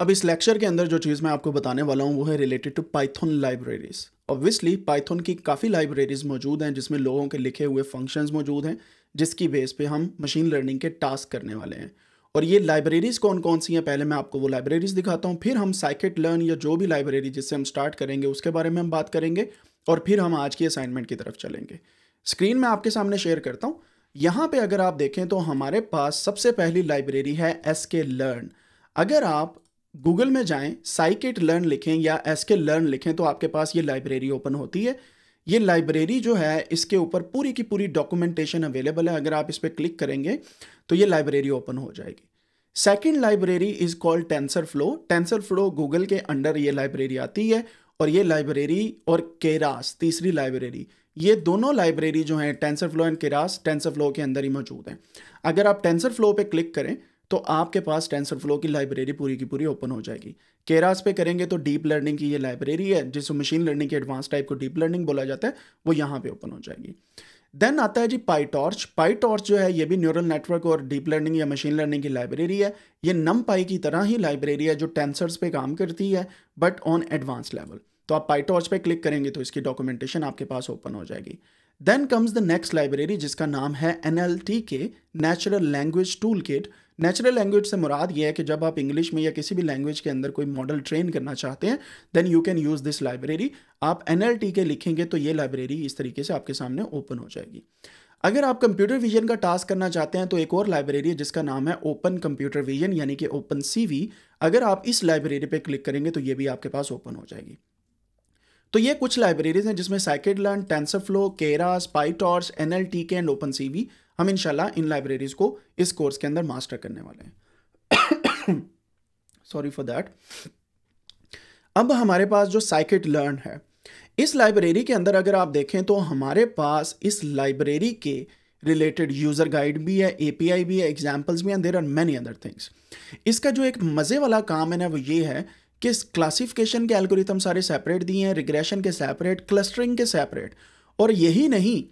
अब इस लेक्चर के अंदर जो चीज़ मैं आपको बताने वाला हूँ वो है related to Python libraries obviously Python की काफ़ी लाइब्रेरीज़ मौजूद हैं जिसमें लोगों के लिखे हुए फंक्शंस मौजूद हैं जिसकी बेस पे हम मशीन लर्निंग के टास्क करने वाले हैं और ये लाइब्रेरीज़ कौन कौन सी हैं पहले मैं आपको वो लाइब्रेरीज़ दिखाता हूँ फिर हम साइकेट लर्न या जो भी लाइब्रेरी जिससे हम स्टार्ट करेंगे उसके बारे में हम बात करेंगे और फिर हम आज की असाइनमेंट की तरफ चलेंगे स्क्रीन में आपके सामने शेयर करता हूँ यहाँ पर अगर आप देखें तो हमारे पास सबसे पहली लाइब्रेरी है एस के लर्न अगर आप गूगल में जाएं साइकेट लर्न लिखें या एस के लर्न लिखें तो आपके पास ये लाइब्रेरी ओपन होती है ये लाइब्रेरी जो है इसके ऊपर पूरी की पूरी डॉक्यूमेंटेशन अवेलेबल है अगर आप इस पर क्लिक करेंगे तो ये लाइब्रेरी ओपन हो जाएगी second library is called TensorFlow TensorFlow Google के अंडर ये लाइब्रेरी आती है और ये लाइब्रेरी और केरास तीसरी लाइब्रेरी ये दोनों लाइब्रेरी जो हैं TensorFlow and Keras TensorFlow के अंदर ही मौजूद हैं अगर आप टेंसर फ्लो पर क्लिक करें तो आपके पास टेंसर फ्लो की लाइब्रेरी पूरी की पूरी ओपन हो जाएगी केरास पे करेंगे तो डीप लर्निंग की ये लाइब्रेरी है जिसको मशीन लर्निंग के एडवांस टाइप को डीप लर्निंग बोला जाता है वो यहाँ पे ओपन हो जाएगी देन आता है जी पाईटॉर्च पाईटॉर्च जो है ये भी न्यूरल नेटवर्क और डीप लर्निंग या मशीन लर्निंग की लाइब्रेरी है ये नम पाई की तरह ही लाइब्रेरी है जो टेंसर्स पे काम करती है बट ऑन एडवांस लेवल तो आप पाईटॉर्च पे क्लिक करेंगे तो इसकी डॉक्यूमेंटेशन आपके पास ओपन हो जाएगी then comes the next library जिसका नाम है N K natural language toolkit natural language से मुराद ये है कि जब आप इंग्लिश में या किसी भी लैंग्वेज के अंदर कोई मॉडल ट्रेन करना चाहते हैं then you can use this library आप एन के लिखेंगे तो ये लाइब्रेरी इस तरीके से आपके सामने ओपन हो जाएगी अगर आप कंप्यूटर विजन का टास्क करना चाहते हैं तो एक और लाइब्रेरी है जिसका नाम है ओपन कंप्यूटर विजन यानी कि ओपन सी अगर आप इस लाइब्रेरी पर क्लिक करेंगे तो ये भी आपके पास ओपन हो जाएगी तो ये कुछ लाइब्रेरीज हैं जिसमें साइकिड learn TensorFlow Keras PyTorch N L T K and open C हम इनशाला इन लाइब्रेरीज को इस कोर्स के अंदर मास्टर करने वाले हैं सॉरी फॉर दैट अब हमारे पास जो साइकिट लर्न है इस लाइब्रेरी के अंदर अगर आप देखें तो हमारे पास इस लाइब्रेरी के रिलेटेड यूज़र गाइड भी है एपीआई भी है एग्जाम्पल्स भी हैं there are many other things इसका जो एक मज़े वाला काम है ना वो ये है कि क्लासिफिकेशन के एल्गोरिथम सारे सेपरेट दिए हैं रिग्रेशन के सेपरेट क्लस्टरिंग के सेपरेट और यही नहीं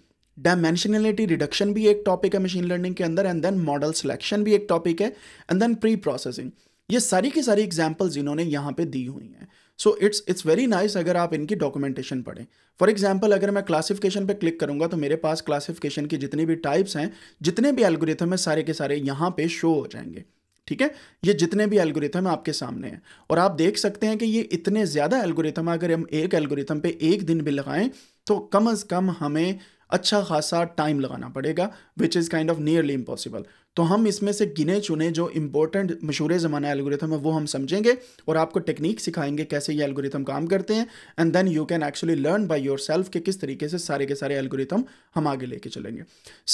डायमेंशनलिटी रिडक्शन भी एक टॉपिक है मशीन लर्निंग के अंदर एंड देन मॉडल सिलेक्शन भी एक टॉपिक है एंड देन प्री प्रोसेसिंग ये सारी की सारी एग्जाम्पल्स इन्होंने यहाँ पे दी हुई हैं so it's it's very nice अगर आप इनकी डॉक्यूमेंटेशन पढ़ें फॉर एग्जाम्पल अगर मैं क्लासिफिकेशन पे क्लिक करूँगा तो मेरे पास क्लासिफिकेशन की जितनी भी टाइप्स हैं जितने भी एल्गोरिथम हैं सारे के सारे यहाँ पे शो हो जाएंगे ठीक है ये जितने भी एल्गोरिथम आपके सामने हैं और आप देख सकते हैं कि ये इतने ज़्यादा एल्गोरिथम अगर हम एक एल्गोरिथम पे एक दिन भी लगाएं तो कम अज़ कम हमें अच्छा खासा टाइम लगाना पड़ेगा which is kind of nearly impossible तो हम इसमें से गिने चुने जो इंपॉर्टेंट मशहूर ज़माना एलगोरिथम है वो हम समझेंगे और आपको टेक्निक सिखाएंगे कैसे ये एलगोरिथम काम करते हैं and then you can actually learn by yourself कि किस तरीके से सारे के सारे एलगोरिथम हम आगे लेके चलेंगे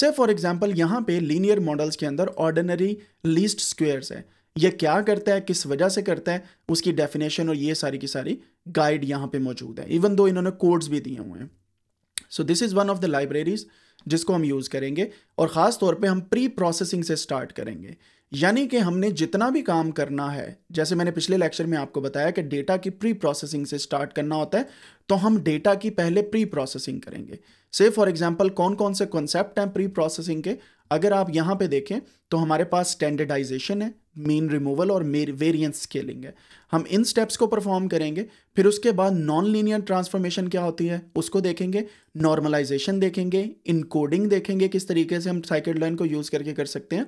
से फॉर एग्जाम्पल यहाँ पे लीनियर मॉडल्स के अंदर ऑर्डिनरी लीस्ट स्क्वेयर्स है ये क्या करता है किस वजह से करता है उसकी डेफिनेशन और ये सारी की सारी गाइड यहाँ पे मौजूद है इवन दो इन्होंने कोड्स भी दिए हुए हैं so this is one of the libraries जिसको हम यूज़ करेंगे और ख़ास तौर पे हम प्री प्रोसेसिंग से स्टार्ट करेंगे यानी कि हमने जितना भी काम करना है जैसे मैंने पिछले लेक्चर में आपको बताया कि डेटा की प्री प्रोसेसिंग से स्टार्ट करना होता है तो हम डेटा की पहले प्री प्रोसेसिंग करेंगे से फॉर एग्जांपल कौन कौन से कॉन्सेप्ट हैं प्री प्रोसेसिंग के अगर आप यहाँ पे देखें तो हमारे पास स्टैंडर्डाइजेशन है मीन रिमूवल और वेरियंस स्केलिंग है हम इन स्टेप्स को परफॉर्म करेंगे फिर उसके बाद नॉन लीनियर ट्रांसफॉर्मेशन क्या होती है उसको देखेंगे नॉर्मलाइजेशन देखेंगे इनकोडिंग देखेंगे किस तरीके से हम साइकिल लाइन को यूज़ करके कर सकते हैं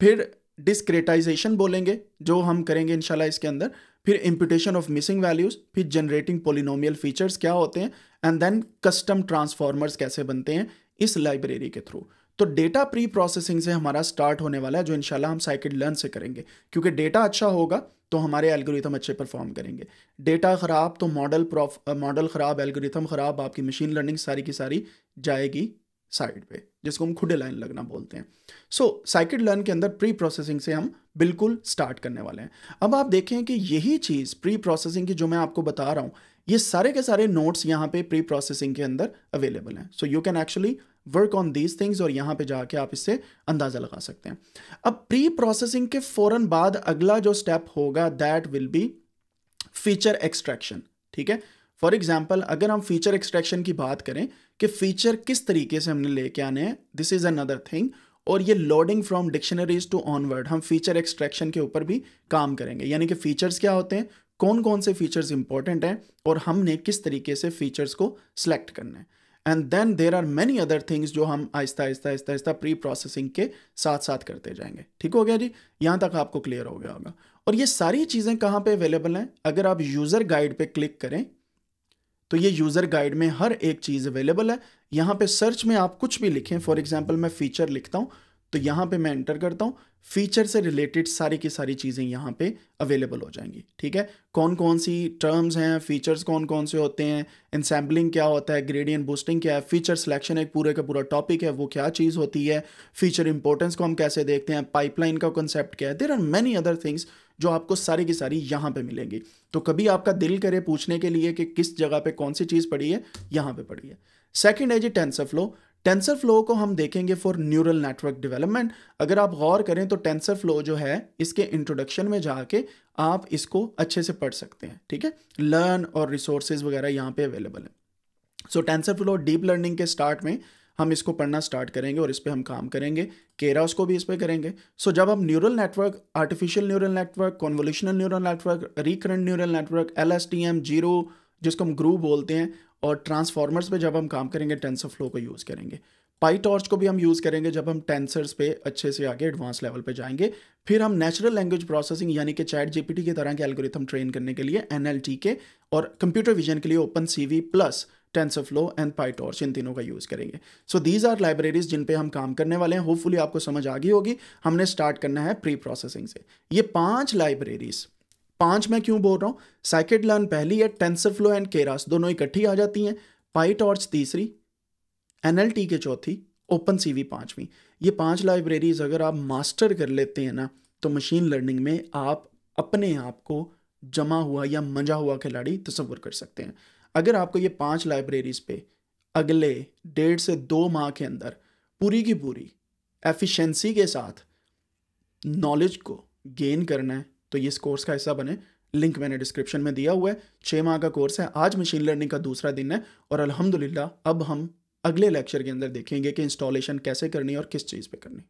फिर डिस्क्रेटाइजेशन बोलेंगे जो हम करेंगे इनशाला इसके अंदर फिर इम्पिटेशन ऑफ मिसिंग वैल्यूज़ फिर जनरेटिंग पोलिनोमियल फीचर्स क्या होते हैं एंड देन कस्टम ट्रांसफॉर्मर्स कैसे बनते हैं इस लाइब्रेरी के थ्रू तो डेटा प्री प्रोसेसिंग से हमारा स्टार्ट होने वाला है जो इनशाला हम साइकिल लर्न से करेंगे क्योंकि डेटा अच्छा होगा तो हमारे एल्गोरिथम अच्छे परफॉर्म करेंगे डेटा ख़राब तो मॉडल मॉडल ख़राब एल्गोरिथम ख़राब आपकी मशीन लर्निंग सारी की सारी जाएगी साइड पे जिसको हम खुडे लाइन लगना बोलते हैं सो साइकिल लर्न के अंदर प्री प्रोसेसिंग से हम बिल्कुल स्टार्ट करने वाले हैं अब आप देखें कि यही चीज़ प्री प्रोसेसिंग की जो मैं आपको बता रहा हूँ ये सारे के सारे नोट्स यहाँ पे प्री प्रोसेसिंग के अंदर अवेलेबल हैं so you can actually work on these things और यहाँ पे जाके आप इससे अंदाज़ा लगा सकते हैं अब प्री प्रोसेसिंग के फ़ौर बाद अगला जो स्टेप होगा that will be feature extraction ठीक है फॉर एग्जाम्पल अगर हम फीचर एक्सट्रैक्शन की बात करें कि फीचर किस तरीके से हमने लेके आने हैं दिस इज़ अनदर थिंग और ये loading from dictionaries to onward हम फीचर एक्सट्रैक्शन के ऊपर भी काम करेंगे यानी कि फीचर्स क्या होते हैं कौन कौन से फीचर्स इंपॉर्टेंट हैं और हमने किस तरीके से फीचर्स को सिलेक्ट करना है and then there are many other things जो हम आहिस्ता आहिस्ता आहिस्ता आहिस्ता प्री प्रोसेसिंग के साथ साथ करते जाएंगे ठीक हो गया जी यहाँ तक आपको क्लियर हो गया होगा और ये सारी चीज़ें कहाँ पे अवेलेबल हैं अगर आप यूज़र गाइड पे क्लिक करें तो ये यूज़र गाइड में हर एक चीज़ अवेलेबल है यहाँ पे सर्च में आप कुछ भी लिखें फॉर एग्जाम्पल मैं फीचर लिखता हूँ तो यहाँ पे मैं एंटर करता हूँ फीचर से रिलेटेड सारी की सारी चीज़ें यहाँ पे अवेलेबल हो जाएंगी ठीक है कौन कौन सी टर्म्स हैं फीचर्स कौन कौन से होते हैं इनसेम्बलिंग क्या होता है ग्रेडियंट बूस्टिंग क्या है फीचर सिलेक्शन एक पूरे का पूरा टॉपिक है वो क्या चीज़ होती है फीचर इंपॉर्टेंस को हम कैसे देखते हैं पाइपलाइन का कॉन्सेप्ट क्या है there are many other things जो आपको सारी की सारी यहाँ पर मिलेंगी तो कभी आपका दिल करे पूछने के लिए कि किस जगह पर कौन सी चीज़ पड़ी है यहाँ पर पड़ी है सेकेंड है जी टेंसर फ्लो टेंसर फ्लो को हम देखेंगे फॉर न्यूरल नेटवर्क डेवलपमेंट अगर आप गौर करें तो टेंसर फ्लो जो है इसके इंट्रोडक्शन में जाके आप इसको अच्छे से पढ़ सकते हैं ठीक है लर्न और रिसोर्सेज वगैरह यहाँ पे अवेलेबल है so TensorFlow deep learning के स्टार्ट में हम इसको पढ़ना स्टार्ट करेंगे और इस पर हम काम करेंगे केरास को भी इस पर करेंगे सो so, जब हम neural network artificial neural network convolutional neural network recurrent neural network L S T M zero जिसको हम ग्रू बोलते हैं और ट्रांसफॉर्मर्स पे जब हम काम करेंगे टेंसर फ्लो को यूज़ करेंगे पाई टॉर्च को भी हम यूज़ करेंगे जब हम टेंसर्स पे अच्छे से आगे एडवांस लेवल पे जाएंगे फिर हम नेचुरल लैंग्वेज प्रोसेसिंग यानी कि चैट जीपीटी की तरह के एल्गोरिथम ट्रेन करने के लिए एन के और कंप्यूटर विजन के लिए open C plus flow and torch इन तीनों का यूज़ करेंगे सो दीज आर लाइब्रेरीज जिन पे हम काम करने वाले हैं होपफुली आपको समझ आ गई होगी हमने स्टार्ट करना है प्री प्रोसेसिंग से ये पांच लाइब्रेरीज़ पांच मैं क्यों बोल रहा हूँ साइकेट लर्न पहली है टेंसर फ्लो एंड केरास दोनों इकट्ठी आ जाती हैं पाई टॉर्च तीसरी एन के चौथी ओपन सी पाँचवीं ये पांच लाइब्रेरीज अगर आप मास्टर कर लेते हैं ना तो मशीन लर्निंग में आप अपने आप को जमा हुआ या मजा हुआ खिलाड़ी तस्वुर कर सकते हैं अगर आपको ये पांच लाइब्रेरीज पे अगले डेढ़ से दो माह के अंदर पूरी की पूरी एफिशिएंसी के साथ नॉलेज को गेन करना है तो ये इस कोर्स का हिस्सा बने लिंक मैंने डिस्क्रिप्शन में दिया हुआ है छः माह का कोर्स है आज मशीन लर्निंग का दूसरा दिन है और अलहमदिल्ला अब हम अगले लेक्चर के अंदर देखेंगे कि इंस्टॉलेशन कैसे करनी और किस चीज़ पर करनी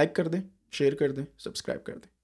लाइक कर दें शेयर कर दें सब्सक्राइब कर दें